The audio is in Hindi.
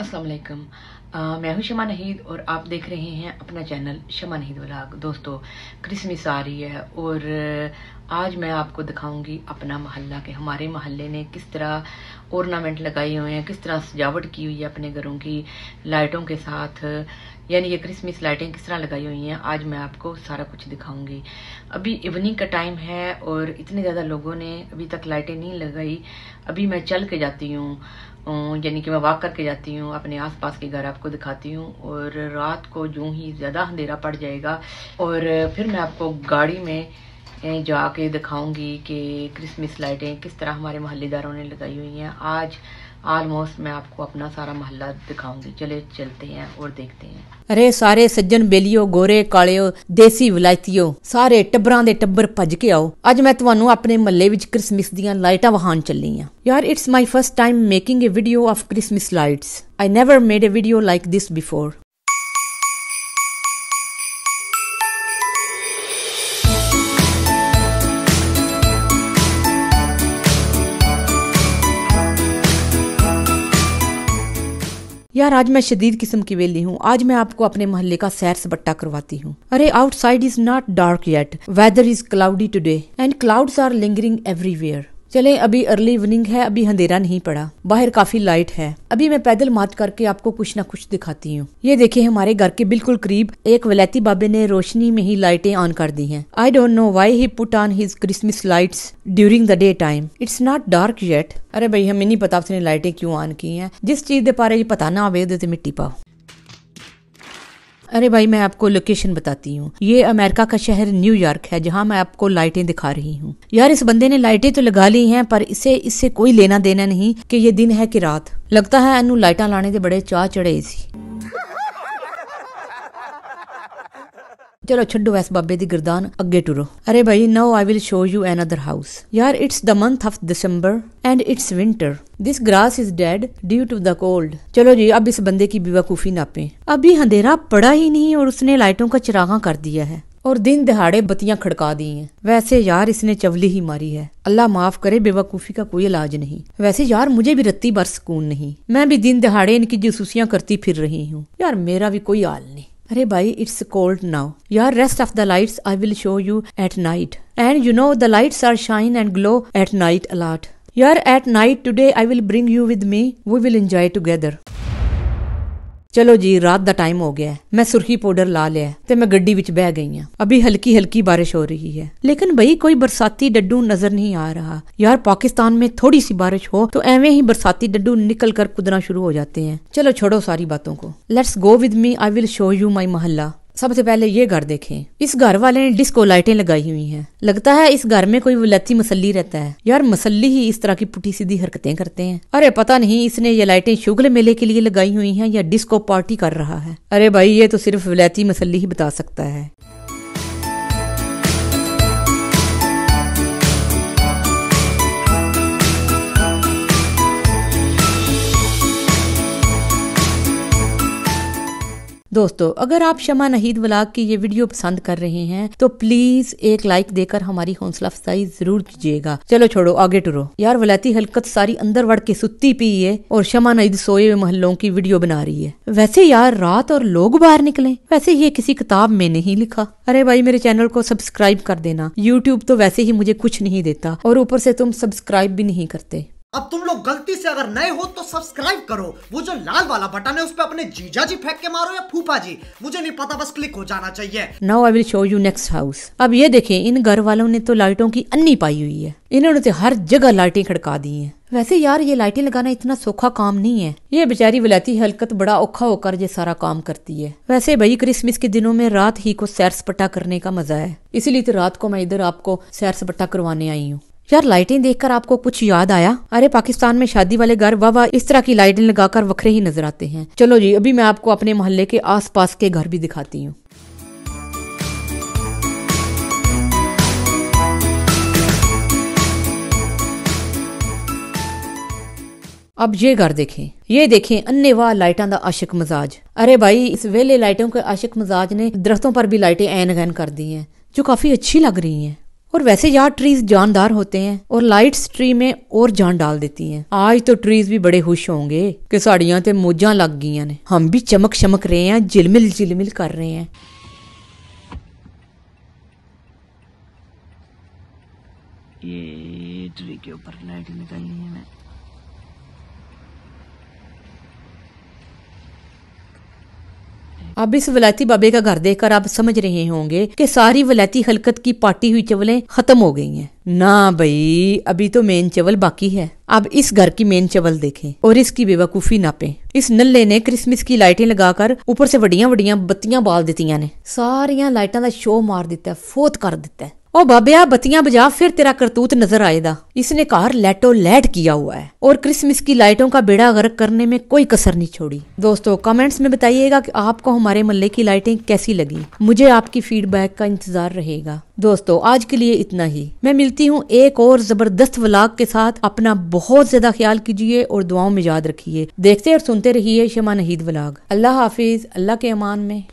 असलम uh, मैं हूँ शमा नहीद और आप देख रहे हैं अपना चैनल शमा नहीद व्लाग दोस्तों क्रिसमस आ रही है और uh, आज मैं आपको दिखाऊंगी अपना मोहल्ला के हमारे मोहल्ले ने किस तरह ऑर्नामेंट लगाए हुए हैं किस तरह सजावट की हुई है अपने घरों की लाइटों के साथ यानी ये क्रिसमस लाइटें किस तरह लगाई हुई हैं आज मैं आपको सारा कुछ दिखाऊंगी अभी इवनिंग का टाइम है और इतने ज़्यादा लोगों ने अभी तक लाइटें नहीं लगाई अभी मैं चल के जाती हूँ यानी कि मैं वॉक करके जाती हूँ अपने आसपास के घर आपको दिखाती हूँ और रात को जो ही ज़्यादा अंधेरा पड़ जाएगा और फिर मैं आपको गाड़ी में जाके दिखाऊंगी कि क्रिसमस लाइटें किस तरह हमारे मोहल्लेदारों ने लगाई हुई हैं आज ਆਲਮੋਸਟ ਮੈਂ ਆਪਕੋ ਆਪਣਾ ਸਾਰਾ ਮਹੱਲਾ ਦਿਖਾਉਂਗੀ ਚਲੇ ਚਲਤੇ हैं ਔਰ ਦੇਖਤੇ हैं ਅਰੇ ਸਾਰੇ ਸੱਜਣ ਬੇਲੀਓ ਗੋਰੇ ਕਾਲਿਓ ਦੇਸੀ ਵਿਲਾਇਤੀਓ ਸਾਰੇ ਟੱਬਰਾਂ ਦੇ ਟੱਬਰ ਭੱਜ ਕੇ ਆਓ ਅੱਜ ਮੈਂ ਤੁਹਾਨੂੰ ਆਪਣੇ ਮਹੱਲੇ ਵਿੱਚ ਕ੍ਰਿਸਮਸ ਦੀਆਂ ਲਾਈਟਾਂ ਵਹਾਉਣ ਚੱਲੀ ਆ ਯਾਰ it's my first time making a video of Christmas lights I never made a video like this before यार आज मैं शदीद किस्म की वेली हूँ आज मैं आपको अपने मोहल्ले का सैर सपट्टा करवाती हूँ अरे outside is not dark yet weather is cloudy today and clouds are lingering everywhere चले अभी अर्ली इवनिंग है अभी अंधेरा नहीं पड़ा बाहर काफी लाइट है अभी मैं पैदल मार्च करके आपको कुछ ना कुछ दिखाती हूँ ये देखिए हमारे घर के बिल्कुल करीब एक वलैती बाबे ने रोशनी में ही लाइटें ऑन कर दी हैं I don't know why he put on his Christmas light during the day time it's not dark yet अरे भाई हमें नहीं पता उसने लाइटें क्यों ऑन की हैं जिस चीज के बारे पता ना आवे मिट्टी पाओ अरे भाई मैं आपको लोकेशन बताती हूँ ये अमेरिका का शहर न्यूयॉर्क है जहाँ मैं आपको लाइटें दिखा रही हूँ यार इस बंदे ने लाइटें तो लगा ली हैं पर इसे इससे कोई लेना देना नहीं कि ये दिन है कि रात लगता है अनु लाइटा लाने के बड़े चाह चढ़े सी ਚਲੋ ਛੱਡੋ ਇਸ ਬਾਬੇ ਦੀ ਗਰਦਾਨ ਅੱਗੇ ਟੁਰੋ ਅਰੇ ਭਾਈ now I will show you another house ਯਾਰ it's the month of December and it's winter this grass is dead due to the cold चलो जी अब इस बंदे की बेवाकूफी नापे अभी अंधेरा पड़ा ही नहीं और उसने लाइटों का चिरागा कर दिया है और दिन दहाड़े बत्तियां खड़का दी हैं वैसे यार इसने चवली ही मारी है अल्लाह माफ करे बेवकूफी का कोई इलाज नहीं वैसे यार मुझे भी रत्ती भर सुकून नहीं मैं भी दिन दहाड़े इनकी जसूसियां करती फिर रही हूँ यार मेरा भी कोई हाल नहीं Hey bhai, it's cold now. Your rest of the lights I will show you at night. And you know the lights are shine and glow at night a lot. You're at night today I will bring you with me. We will enjoy together. चलो जी रात का टाइम हो गया मैं सुरखी पाउडर ला लिया तो मैं गड्डी ਵਿੱਚ ਬਹਿ ਗਈ ਆ ਅਭੀ हल्की ਹਲਕੀ ਬਾਰਿਸ਼ ਹੋ ਰਹੀ है लेकिन भाई कोई बरसाती डड्डू नजर नहीं आ रहा यार पाकिस्तान में थोड़ी सी बारिश हो तो एवं ही बरसाती डड्डू निकल कर कुदना शुरू हो जाते हैं चलो छोड़ो सारी बातों को let's go with me I will show you my मोहल्ला सबसे पहले ये घर देखें इस घर वाले ने डिस्को लाइटें लगाई हुई हैं लगता है इस घर में कोई वलती मसली रहता है यार मसली ही इस तरह की पुटी सीधी हरकतें करते हैं अरे पता नहीं इसने ये लाइटें शुगल मेले के लिए लगाई हुई हैं या डिस्को पार्टी कर रहा है अरे भाई ये तो सिर्फ वलैती मसली ही बता सकता है दोस्तों अगर आप शमा नहीद वलाग की ये वीडियो पसंद कर रहे हैं तो प्लीज एक लाइक देकर हमारी हौसला अफजाई जरूर कीजिएगा चलो छोड़ो आगे टुरो यार वलैती हलकत सारी अंदर वड़ के सुती पी है और शमा नहीद सोए हुए महलों की वीडियो बना रही है वैसे यार रात और लोग बाहर निकले वैसे ये किसी किताब में नहीं लिखा अरे भाई मेरे चैनल को सब्सक्राइब कर देना यूट्यूब तो वैसे ही मुझे कुछ नहीं देता और ऊपर से तुम सब्सक्राइब भी नहीं करते अब तुम लोग गलती से अगर नए हो तो सब्सक्राइब करो वो जो लाल वाला बटन है उस पर अपने जीजा जी फेंक के मारो या फूफा जी मुझे नहीं पता बस क्लिक हो जाना चाहिए now I will show you next house अब ये देखें इन घर वालों ने तो लाइटों की अन्नी पाई हुई है इन्होंने तो हर जगह लाइटें खड़का दी है वैसे यार ये लाइटें लगाना इतना सौखा काम नहीं है ये बेचारी वलैती हलकत बड़ा औखा होकर ये सारा काम करती है वैसे भाई क्रिसमस के दिनों में रात ही को सैर सपटा करने का मजा है इसीलिए तो रात को मैं इधर आपको सैर सपटा करवाने आई हूँ यार लाइटें देखकर आपको कुछ याद आया अरे पाकिस्तान में शादी वाले घर वाह वाह इस तरह की लाइटें लगाकर वखरे ही नजर आते हैं चलो जी अभी मैं आपको अपने मोहल्ले के आसपास के घर भी दिखाती हूँ अब ये घर देखें ये देखें अन्य वाह लाइटों का आशिक मजाज अरे भाई इस वेले लाइटों के आशिक मजाज ने दरख्तों पर भी लाइटें ऐन गैन कर दी हैं जो काफी अच्छी लग रही हैं और वैसे यार ट्रीज जानदार होते हैं और लाइट्स ट्री में और जान डाल देती हैं आज तो ट्रीज भी बड़े खुश होंगे कि साड़ियां ते मोजा लग गई ने हम भी चमक चमक रहे हैं जिलमिल जिलमिल कर रहे हैं ये ट्री के ऊपर लाइट लगाई है मैं अब इस वलायती बाबे का घर देखकर आप समझ रहे होंगे कि सारी वलायती हलकत की पाटी हुई चवलें खत्म हो गई हैं ना भाई अभी तो मेन चवल बाकी है अब इस घर की मेन चवल देखें और इसकी बेवकूफी नापे इस नल्ले ने क्रिसमस की लाइटें लगाकर ऊपर से वड़िया वड़िया बत्तियां बाल दतिया ने सारिया लाइटा का शो मार दिता है फोत कर दिता है ओ बाबिया बत्तियां बजा फिर तेरा करतूत नजर आएगा इसने कार लेटो लैट किया हुआ है और क्रिसमस की लाइटों का बेड़ा गर्क करने में कोई कसर नहीं छोड़ी दोस्तों कमेंट्स में बताइएगा कि आपको हमारे मल्ले की लाइटें कैसी लगी मुझे आपकी फीडबैक का इंतजार रहेगा दोस्तों आज के लिए इतना ही मैं मिलती हूँ एक और जबरदस्त व्लाग के साथ अपना बहुत ज्यादा ख्याल कीजिए और दुआओं में याद रखिए देखते और सुनते रहिए शमा नहीद व्लाग अल्लाह हाफिज अल्लाह के अमान में